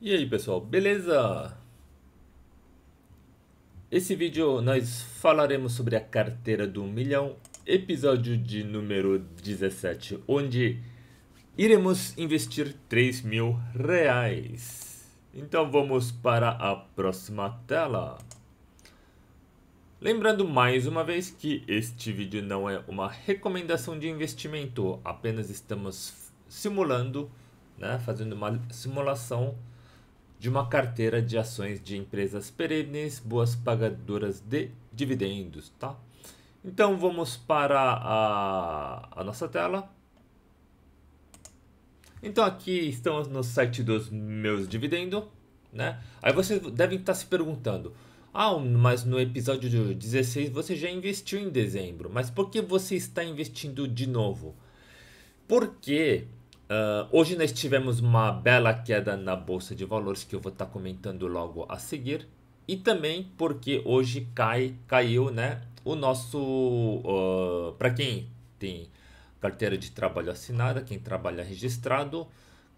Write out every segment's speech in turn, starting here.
E aí pessoal, beleza? Esse vídeo nós falaremos sobre a carteira do milhão, episódio de número 17, onde iremos investir 3 mil reais. Então vamos para a próxima tela. Lembrando mais uma vez que este vídeo não é uma recomendação de investimento, apenas estamos simulando, né, fazendo uma simulação de uma carteira de ações de empresas perenes, boas pagadoras de dividendos, tá? Então vamos para a, a nossa tela. Então aqui estamos no site dos meus dividendos, né? Aí vocês devem estar se perguntando, ah, mas no episódio 16 você já investiu em dezembro, mas por que você está investindo de novo? Porque Uh, hoje nós tivemos uma bela queda na bolsa de valores que eu vou estar tá comentando logo a seguir e também porque hoje cai caiu né o nosso uh, ah, para quem tem carteira de trabalho assinada quem trabalha registrado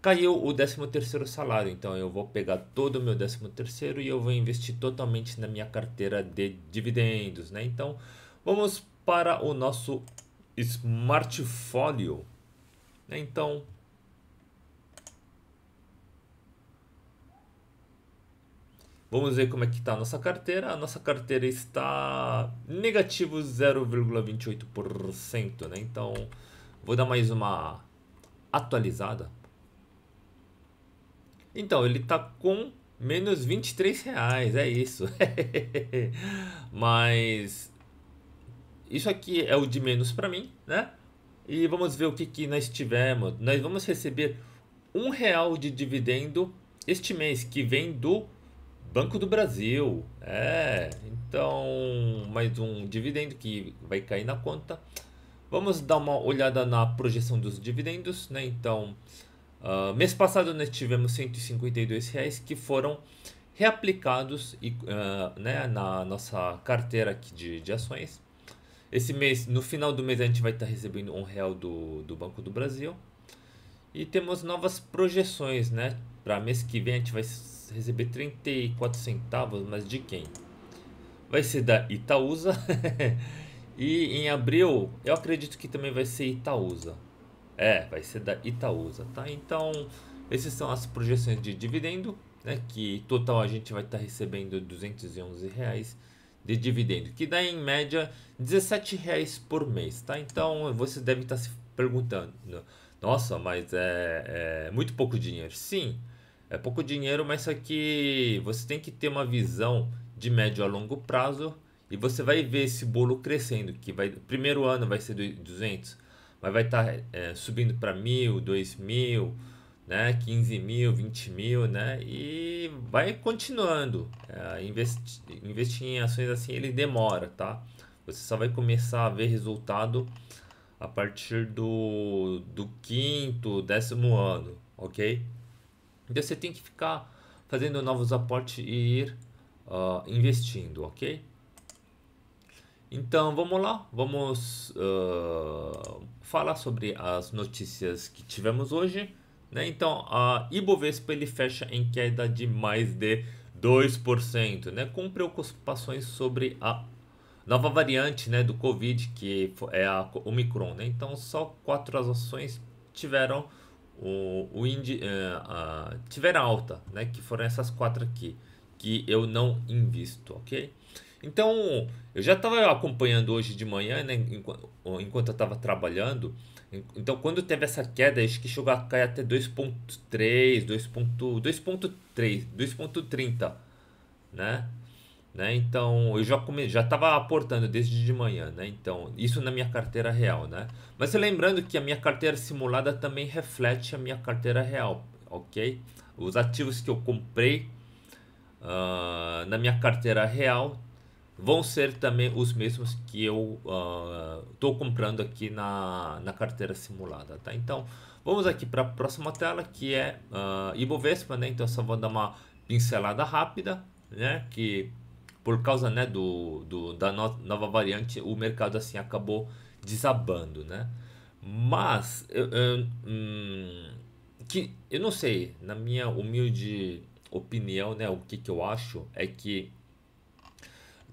caiu o 13 terceiro salário então eu vou pegar todo o meu 13 terceiro e eu vou investir totalmente na minha carteira de dividendos né então vamos para o nosso smartfolio né? então Vamos ver como é que está a nossa carteira. A nossa carteira está negativo 0,28%, né? Então, vou dar mais uma atualizada. Então, ele está com menos 23 reais, é isso. Mas isso aqui é o de menos para mim, né? E vamos ver o que, que nós tivemos. Nós vamos receber um real de dividendo este mês, que vem do Banco do Brasil, é. Então, mais um dividendo que vai cair na conta. Vamos dar uma olhada na projeção dos dividendos, né? Então, uh, mês passado nós tivemos 152 reais que foram reaplicados e, uh, né, na nossa carteira aqui de, de ações. Esse mês, no final do mês, a gente vai estar recebendo um real do, do Banco do Brasil. E temos novas projeções, né? Para mês que vem a gente vai receber 34 centavos, mas de quem? Vai ser da Itaúsa. e em abril, eu acredito que também vai ser Itaúsa. É, vai ser da Itaúsa, tá? Então, essas são as projeções de dividendo, né? Que total a gente vai estar tá recebendo 211 reais de dividendo, que dá em média 17 reais por mês, tá? Então, você deve estar tá se perguntando, nossa, mas é, é muito pouco dinheiro. Sim, é pouco dinheiro, mas só que você tem que ter uma visão de médio a longo prazo e você vai ver esse bolo crescendo, que vai primeiro ano vai ser 200, mas vai estar tá, é, subindo para mil, dois mil, né, 15 mil, 20 mil, né, e vai continuando. É, investi, investir em ações assim ele demora, tá? Você só vai começar a ver resultado a partir do, do quinto, décimo ano, ok? Então você tem que ficar fazendo novos aportes e ir uh, investindo, ok? Então vamos lá, vamos uh, falar sobre as notícias que tivemos hoje. Né? Então a Ibovespa ele fecha em queda de mais de 2%, né? com preocupações sobre a nova variante né, do Covid, que é a Omicron. Né? Então só quatro ações tiveram o, o indi, uh, uh, tiver alta, né? Que foram essas quatro aqui que eu não invisto, ok? Então eu já estava acompanhando hoje de manhã, né? Enquanto, enquanto eu estava trabalhando, então quando teve essa queda, acho que chegou a cair até 2.3, 2.3, 2.30, né? Né? Então, eu já come... já estava aportando desde de manhã, né? Então, isso na minha carteira real, né? Mas lembrando que a minha carteira simulada também reflete a minha carteira real, ok? Os ativos que eu comprei uh, na minha carteira real vão ser também os mesmos que eu estou uh, ah, comprando aqui na, na carteira simulada, tá? Então, vamos aqui para a próxima tela que é uh, Ibovespa, né? Então, só vou dar uma pincelada rápida, né? Que por causa né, do, do, da no, nova variante, o mercado assim acabou desabando, né? Mas eu, eu, hum, que, eu não sei, na minha humilde opinião, né, o que, que eu acho é que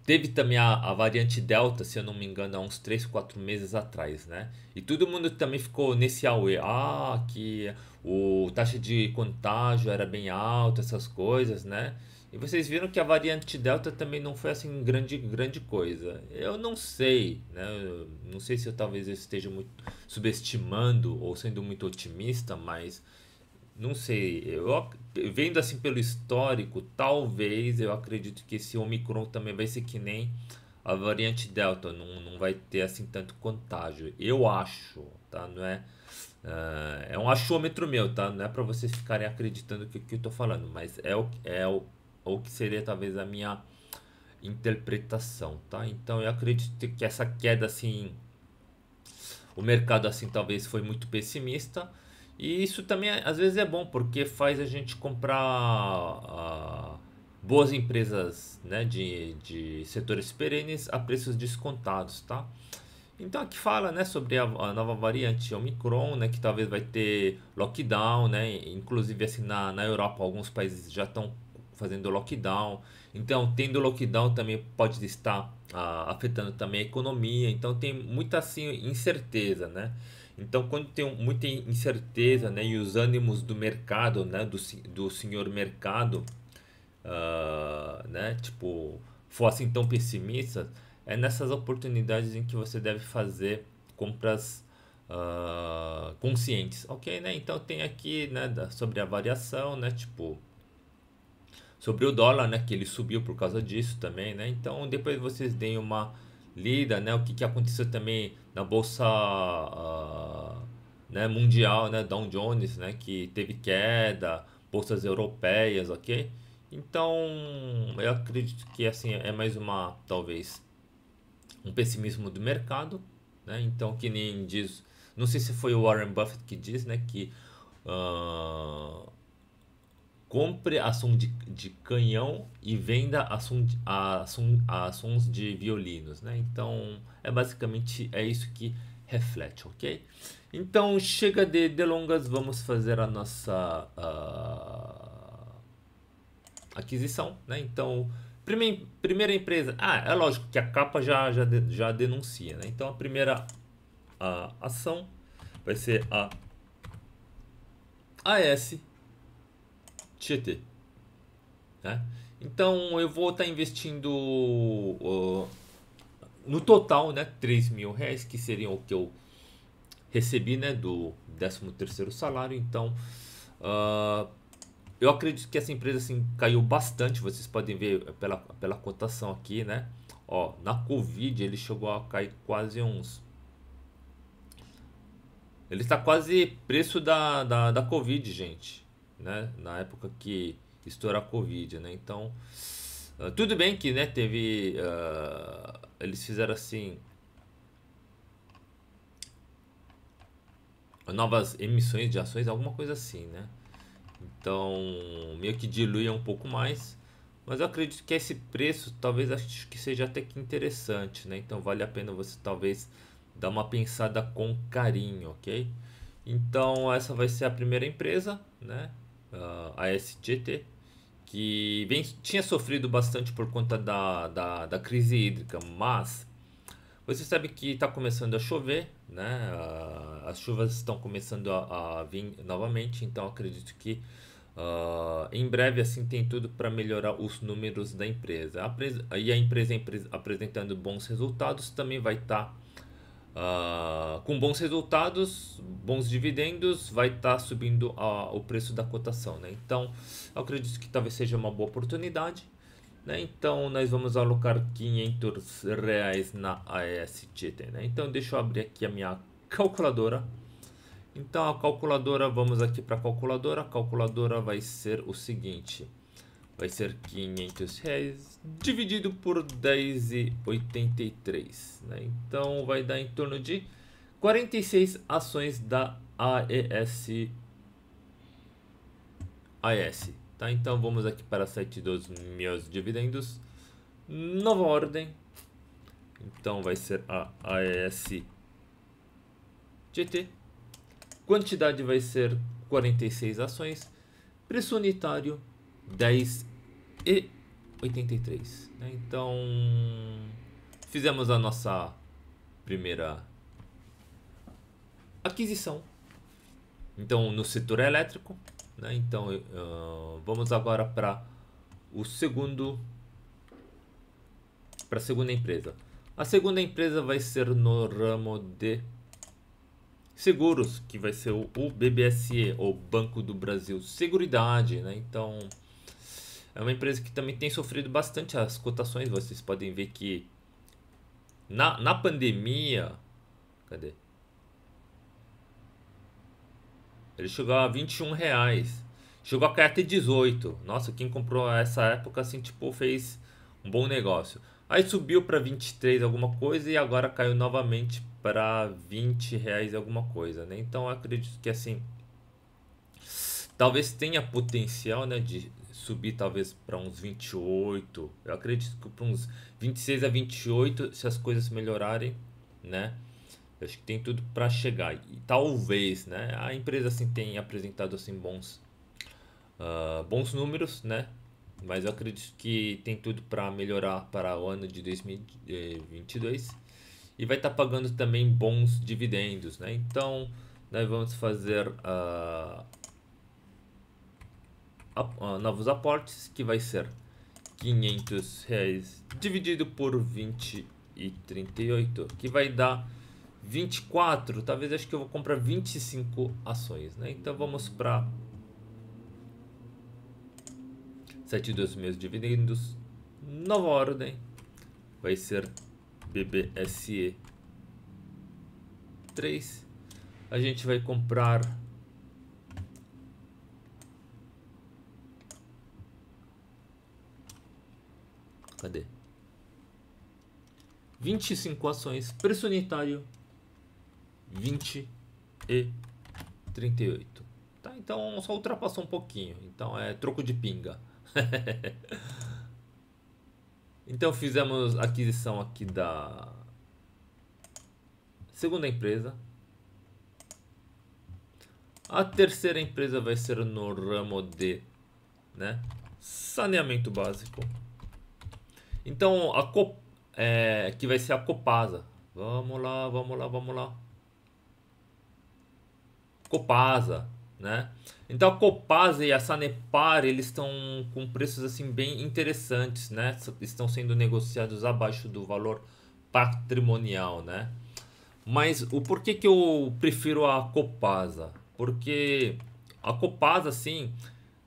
Teve também a, a, variante Delta, se eu não me engano, há uns 3, 4 meses atrás, né? E todo mundo também ficou nesse auê. Ah, que o taxa de contágio era bem alta, essas coisas, né? E vocês viram que a variante Delta também não foi assim grande, grande coisa. Eu não sei, né? Eu não sei se eu talvez eu esteja muito subestimando ou sendo muito otimista, mas não sei. Eu, vendo assim pelo histórico, talvez eu acredito que esse Omicron também vai ser que nem a variante Delta, não, não vai ter assim tanto contágio. Eu acho, tá? Não é. Uh, é um achômetro meu, tá? Não é para vocês ficarem acreditando que que eu tô falando, mas é o, é o ou que seria talvez a minha interpretação, tá? Então eu acredito que essa queda assim o mercado assim talvez foi muito pessimista e isso também às vezes é bom porque faz a gente comprar uh, boas empresas né, de, de setores perenes a preços descontados, tá? Então aqui fala né, sobre a, a, nova variante Omicron, né, que talvez vai ter lockdown, né, inclusive assim, na, na Europa alguns países já estão fazendo lockdown. Então, tendo lockdown também pode estar ah, afetando também a economia. Então, tem muita assim, incerteza, né? Então, quando tem muita incerteza né, e os ânimos do mercado, né, do, do senhor mercado, uh, né, tipo, fossem tão pessimistas, é nessas oportunidades em que você deve fazer compras uh, conscientes, ok? Né? Então, tem aqui né, sobre a variação, né, tipo, sobre o dólar, né, que ele subiu por causa disso também, né? Então depois vocês deem uma lida, né, o que, que aconteceu também na bolsa uh, né, mundial, né, Dow Jones, né, que teve queda, bolsas europeias, ok? Então eu acredito que assim é mais uma talvez um pessimismo do mercado, né? Então que nem diz, não sei se foi o Warren Buffett que diz, né, que uh, Compre a som de, de canhão e venda a, som, a, de violinos, né? Então, é basicamente é isso que reflete, ok? Então, chega de delongas, vamos fazer a nossa uh, aquisição, né? Então, primeira primeira empresa... Ah, é lógico que a capa já, já, já denuncia, né? Então, a primeira uh, ação vai ser a AS Tietê. Né? Então eu vou estar tá investindo uh, no total né, 3 mil reais, que seriam o que eu recebi né, do 13 terceiro salário. Então uh, eu acredito que essa empresa assim, caiu bastante. Vocês podem ver pela, pela cotação aqui, né? Ó, na Covid ele chegou a cair quase uns. Ele está quase preço da, da, da Covid, gente né? Na época que estoura a Covid, né? Então, uh, tudo bem que, né, teve... Uh, eles fizeram assim... Novas emissões de ações, alguma coisa assim, né? Então, meio que diluía um pouco mais. Mas eu acredito que esse preço talvez acho que seja até que interessante, né? Então vale a pena você talvez dar uma pensada com carinho, ok? Então essa vai ser a primeira empresa, né? uh, a SGT, que vem, tinha sofrido bastante por conta da, da, da crise hídrica, mas você sabe que está começando a chover, né? Uh, as chuvas estão começando a, a, vir novamente, então acredito que uh, em breve assim tem tudo para melhorar os números da empresa. A e a empresa, apresentando bons resultados também vai estar. Tá Uh, com bons resultados, bons dividendos, vai estar tá subindo a, o preço da cotação. Né? Então, eu acredito que talvez seja uma boa oportunidade. Né? Então, nós vamos alocar 500 reais na AST, Né? Então, deixa eu abrir aqui a minha calculadora. Então, a calculadora, vamos aqui para a calculadora. A calculadora vai ser o seguinte vai ser 500 reais dividido por 10,83, né? Então vai dar em torno de 46 ações da AES. AES, tá? Então vamos aqui para site dos meus dividendos. Nova ordem. Então vai ser a AES GT. Quantidade vai ser 46 ações. Preço unitário 10 e 83. Né? Então, fizemos a nossa primeira aquisição. Então, no setor elétrico. Né? Então, uh, vamos agora para o segundo para a segunda empresa. A segunda empresa vai ser no ramo de seguros, que vai ser o BBSE, ou Banco do Brasil Seguridade, né? Então, é uma empresa que também tem sofrido bastante as cotações. Vocês podem ver que na, na pandemia. Cadê? Ele chegou a 21 reais. Chegou a cair até 18. Nossa, quem comprou essa época assim, tipo, fez um bom negócio. Aí subiu para 23 alguma coisa e agora caiu novamente para 20 reais alguma coisa, né? Então acredito que assim talvez tenha potencial, né, de subir talvez para uns 28. Eu acredito que para uns 26 a 28, se as coisas melhorarem, né? Eu acho que tem tudo para chegar. E talvez, né? A empresa assim tem apresentado assim bons uh, bons números, né? Mas eu acredito que tem tudo para melhorar para o ano de 2022 e vai estar tá pagando também bons dividendos, né? Então, nós vamos fazer uh, novos aportes, que vai ser 500 reais dividido por 20 e 38, que vai dar 24. Talvez acho que eu vou comprar 25 ações, né? Então vamos para 7 dos meus dividendos, nova ordem, vai ser BBSE 3. A gente vai comprar Cadê? 25 ações, preço unitário 20 e 38. Tá, então só ultrapassou um pouquinho. Então é troco de pinga. então fizemos aquisição aqui da segunda empresa. A terceira empresa vai ser no ramo de né, saneamento básico. Então, a Cop... É, que vai ser a Copasa. Vamos lá, vamos lá, vamos lá. Copasa, né? Então a Copasa e a Sanepar, eles estão com preços assim bem interessantes, né? Estão sendo negociados abaixo do valor patrimonial, né? Mas o porquê que eu prefiro a Copasa? Porque a Copasa, assim,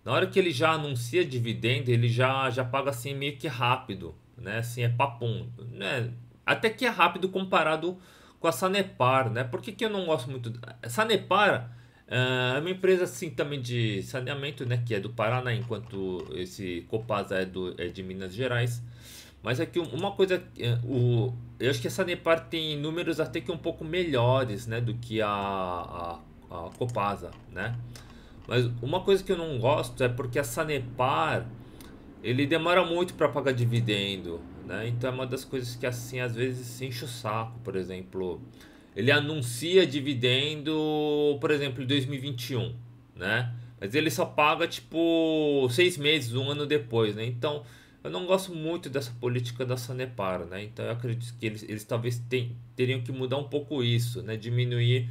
na hora que ele já anuncia dividendo, ele já, já paga assim meio que rápido né? Assim, é papum, né? Até que é rápido comparado com a Sanepar, né? Por que, que eu não gosto muito? Sanepar uh, é uma empresa assim também de saneamento, né? Que é do Paraná, enquanto esse Copasa é, do, é de Minas Gerais. Mas aqui é uma coisa, eh, o, eu acho que a Sanepar tem números até que um pouco melhores, né, do que a, a, a Copasa, né? Mas uma coisa que eu não gosto é porque a Sanepar, ele demora muito para pagar dividendo, né? Então é uma das coisas que assim às vezes se enche o saco, por exemplo, ele anuncia dividendo, por exemplo, em 2021, né? Mas ele só paga tipo seis meses, um ano depois, né? Então eu não gosto muito dessa política da Sanepar, né? Então eu acredito que eles, eles talvez ten, teriam que mudar um pouco isso, né? Diminuir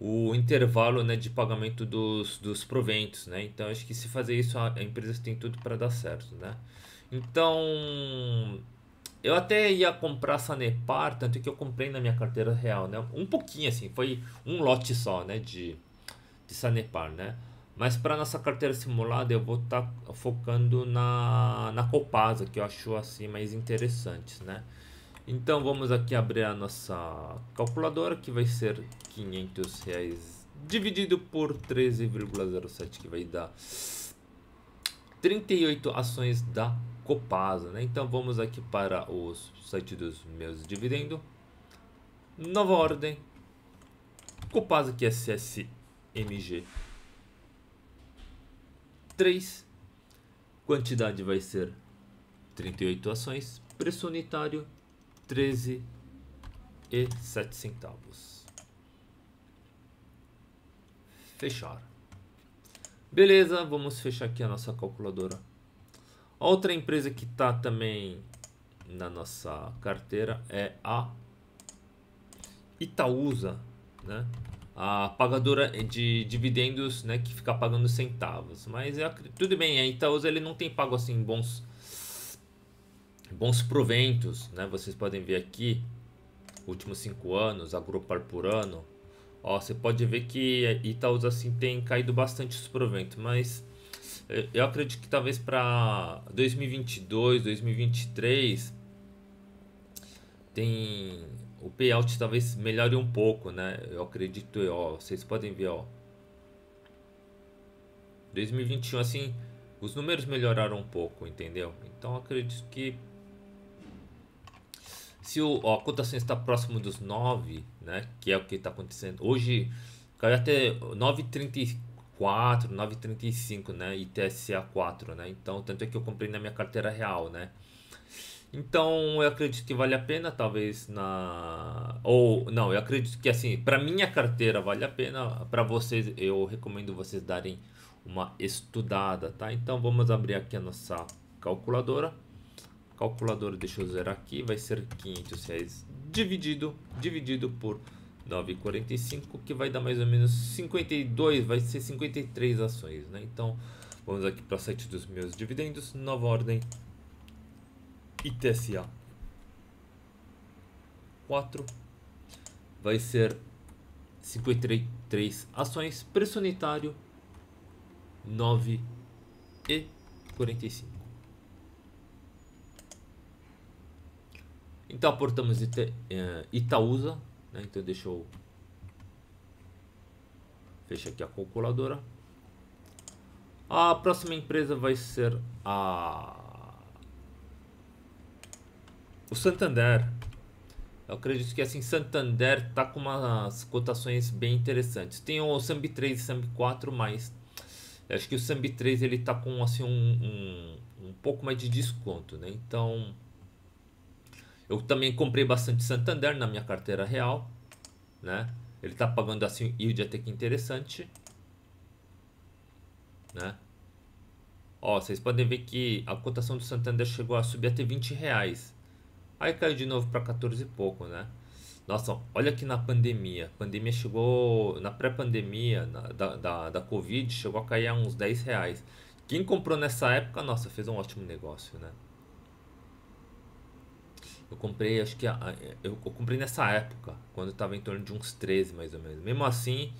o intervalo né, de pagamento dos, dos proventos, né? Então acho que se fazer isso a empresa tem tudo para dar certo, né? Então eu até ia comprar Sanepar, tanto que eu comprei na minha carteira real, né? Um pouquinho assim, foi um lote só, né? De, de Sanepar, né? Mas para nossa carteira simulada eu vou estar tá focando na, na Copasa, que eu acho assim mais interessante, né? Então vamos aqui abrir a nossa calculadora que vai ser 500 reais dividido por 13,07 que vai dar 38 ações da Copasa, né? Então vamos aqui para o site dos meus dividendos. Nova ordem. Copasa que é CSMG 3. Quantidade vai ser 38 ações. Preço unitário 13 e 7 centavos. Fechar. Beleza, vamos fechar aqui a nossa calculadora. Outra empresa que está também na nossa carteira é a Itaúsa, né? A pagadora de dividendos, né, que fica pagando centavos. Mas é, tudo bem, a Itaúsa ele não tem pago assim bons bons proventos, né? Vocês podem ver aqui, últimos cinco anos, agrupar por ano. Ó, você pode ver que Itaúsa assim tem caído bastante os proventos, mas eu acredito que talvez para 2022, 2023 tem o payout talvez melhore um pouco, né? Eu acredito, ó, vocês podem ver, ó. 2021 assim, os números melhoraram um pouco, entendeu? Então acredito que se o, a cotação está próximo dos 9, né, que é o que está acontecendo hoje, caiu até 9,34, 9,35, né, ITSA 4, né? Então, tanto é que eu comprei na minha carteira real, né? Então, eu acredito que vale a pena, talvez na ou não, eu acredito que assim, para minha carteira vale a pena, para vocês eu recomendo vocês darem uma estudada, tá? Então, vamos abrir aqui a nossa calculadora. Calculadora, deixa eu zerar aqui, vai ser 500 reais dividido, dividido por 9,45, que vai dar mais ou menos 52, vai ser 53 ações, né? Então, vamos aqui para o site dos meus dividendos, nova ordem, ITSA 4, vai ser 53 ações, preço unitário 9 e Então aportamos Ita, uh, Itaúsa, né? então deixa eu fechar aqui a calculadora. A próxima empresa vai ser a o Santander. Eu acredito que assim Santander está com umas cotações bem interessantes. Tem o Sambi 3 e Sambi 4, mas acho que o Sambi 3 ele tá com assim um, um, um pouco mais de desconto, né? Então eu também comprei bastante Santander na minha carteira real, né? Ele está pagando assim yield até que interessante, né? Ó, vocês podem ver que a cotação do Santander chegou a subir até 20 reais. Aí caiu de novo para 14 e pouco, né? Nossa, olha aqui na pandemia. A pandemia chegou. Na pré-pandemia da, da, da Covid, chegou a cair a uns 10 reais. Quem comprou nessa época, nossa, fez um ótimo negócio, né? Eu comprei, acho que eu, eu comprei nessa época, quando estava em torno de uns 13 mais ou menos. Mesmo assim,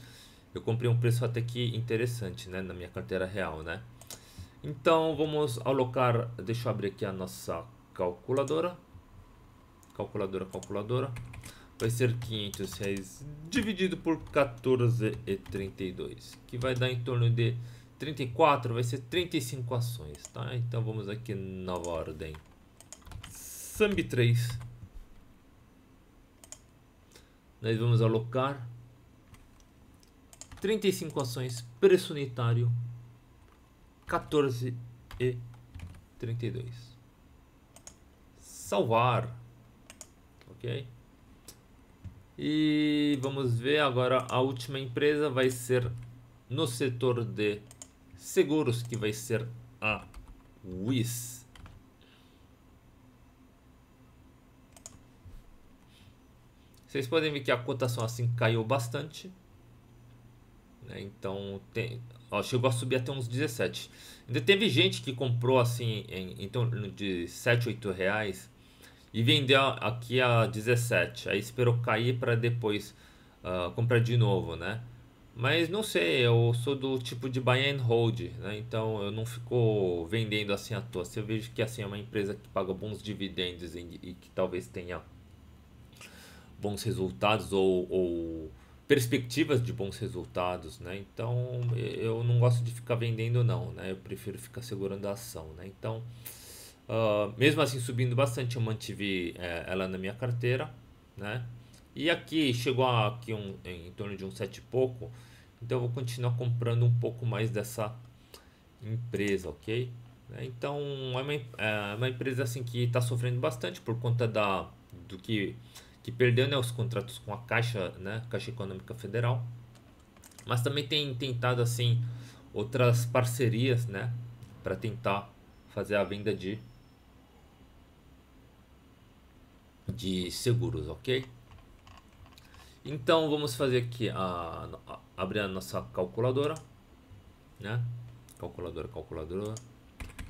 eu comprei um preço até que interessante, né, na minha carteira real, né? Então, vamos alocar, deixa eu abrir aqui a nossa calculadora. Calculadora, calculadora. Vai ser 500 reais dividido por 14,32, que vai dar em torno de 34, vai ser 35 ações, tá? Então, vamos aqui nova ordem. Thumb 3. Nós vamos alocar 35 ações, preço unitário 14 e 32. Salvar. Ok. E vamos ver agora a última empresa vai ser no setor de seguros que vai ser a Wiz. Vocês podem ver que a cotação assim caiu bastante. Né? Então tem, ó, chegou a subir até uns 17. Ainda teve gente que comprou assim em, em torno de 7, 8 reais e vendeu aqui a 17. Aí esperou cair para depois uh, comprar de novo, né? Mas não sei, eu sou do tipo de buy and hold, né? Então eu não fico vendendo assim à toa. Se eu vejo que assim é uma empresa que paga bons dividendos e, e que talvez tenha bons resultados ou, ou perspectivas de bons resultados, né? Então eu não gosto de ficar vendendo não, né? Eu prefiro ficar segurando a ação, né? Então uh, mesmo assim subindo bastante eu mantive é, ela na minha carteira, né? E aqui chegou aqui um, em torno de um sete e pouco, então eu vou continuar comprando um pouco mais dessa empresa, ok? Né? Então é uma, é uma empresa assim que está sofrendo bastante por conta da do que que perdeu né, os contratos com a Caixa, né, Caixa Econômica Federal, mas também tem tentado assim outras parcerias, né, para tentar fazer a venda de de seguros, ok? Então vamos fazer aqui a, a abrir a nossa calculadora, né? Calculadora, calculadora.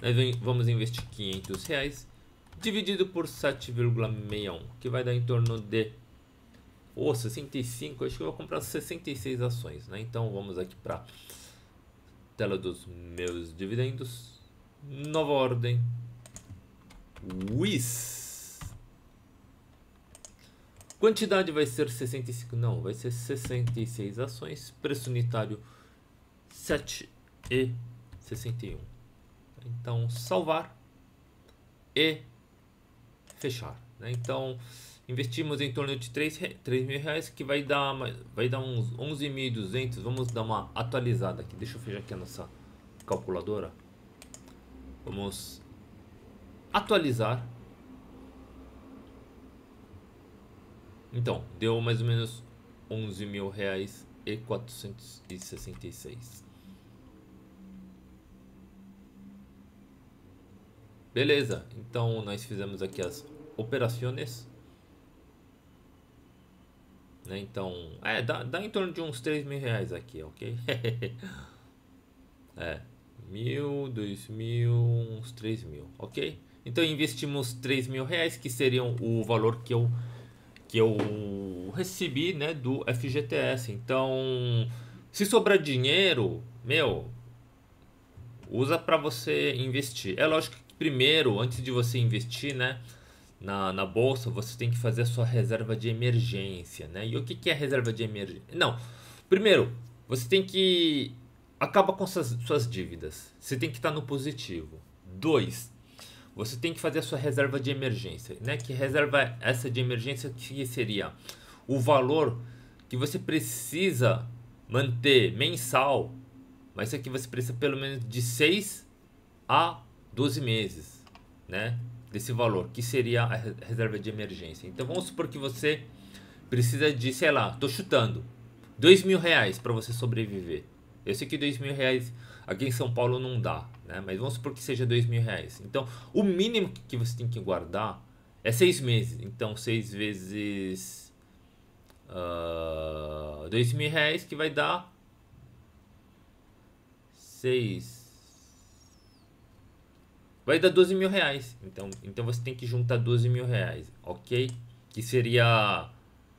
Nós vamos investir 500 reais dividido por 7,61, que vai dar em torno de ou oh, 65, acho que eu vou comprar 66 ações, né? Então vamos aqui para tela dos meus dividendos. Nova ordem. WIS. Quantidade vai ser 65, não, vai ser 66 ações, preço unitário 7,61. Então salvar e fechar. Né? Então, investimos em torno de 3, 3 mil reais, que vai dar, vai dar uns 11.200. Vamos dar uma atualizada aqui. Deixa eu fechar aqui a nossa calculadora. Vamos atualizar. Então, deu mais ou menos 11 mil reais e 466. Beleza, então nós fizemos aqui as operações. Né? Então, é, dá, dá em torno de uns 3 mil reais aqui, ok? é, mil, dois mil, uns 3 mil, ok? Então investimos 3 mil reais, que seriam o valor que eu, que eu recebi né, do FGTS. Então, se sobrar dinheiro, meu, usa para você investir. É lógico que primeiro, antes de você investir, né? na, na bolsa, você tem que fazer a sua reserva de emergência, né? E o que, que é reserva de emergência? Não, primeiro, você tem que acaba com suas, suas dívidas. Você tem que estar tá no positivo. Dois, você tem que fazer a sua reserva de emergência, né? Que reserva é essa de emergência que seria o valor que você precisa manter mensal, mas aqui é você precisa pelo menos de 6 a 12 meses, né? desse valor, que seria a reserva de emergência. Então vamos supor que você precisa de, sei lá, tô chutando, dois mil reais para você sobreviver. Eu sei que dois mil reais aqui em São Paulo não dá, né? Mas vamos supor que seja dois mil reais. Então o mínimo que você tem que guardar é seis meses. Então seis vezes uh, dois mil reais que vai dar seis vai dar 12 mil reais. Então, então você tem que juntar 12 mil reais, ok? Que seria.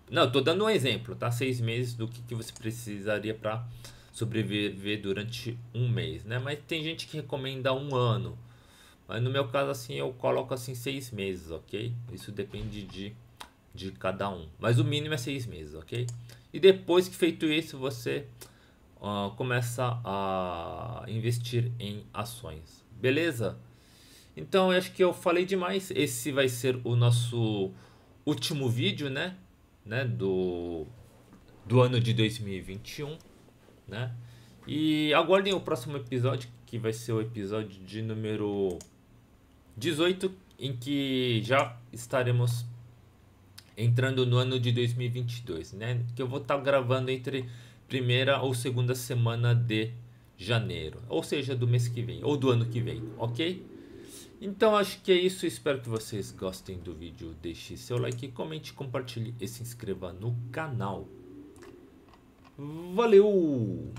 Não, estou dando um exemplo, tá? Seis meses do que, que você precisaria para sobreviver durante um mês, né? Mas tem gente que recomenda um ano. Mas no meu caso, assim, eu coloco assim seis meses, ok? Isso depende de, de cada um. Mas o mínimo é seis meses, ok? E depois que feito isso, você uh, começa a investir em ações, beleza? Então eu acho que eu falei demais. Esse vai ser o nosso último vídeo, né? né? Do, do ano de 2021, né? E aguardem o próximo episódio, que vai ser o episódio de número 18, em que já estaremos entrando no ano de 2022, né? Que eu vou estar tá gravando entre primeira ou segunda semana de janeiro, ou seja, do mês que vem, ou do ano que vem, ok? Então acho que é isso, espero que vocês gostem do vídeo, deixe seu like, comente, compartilhe e se inscreva no canal. Valeu!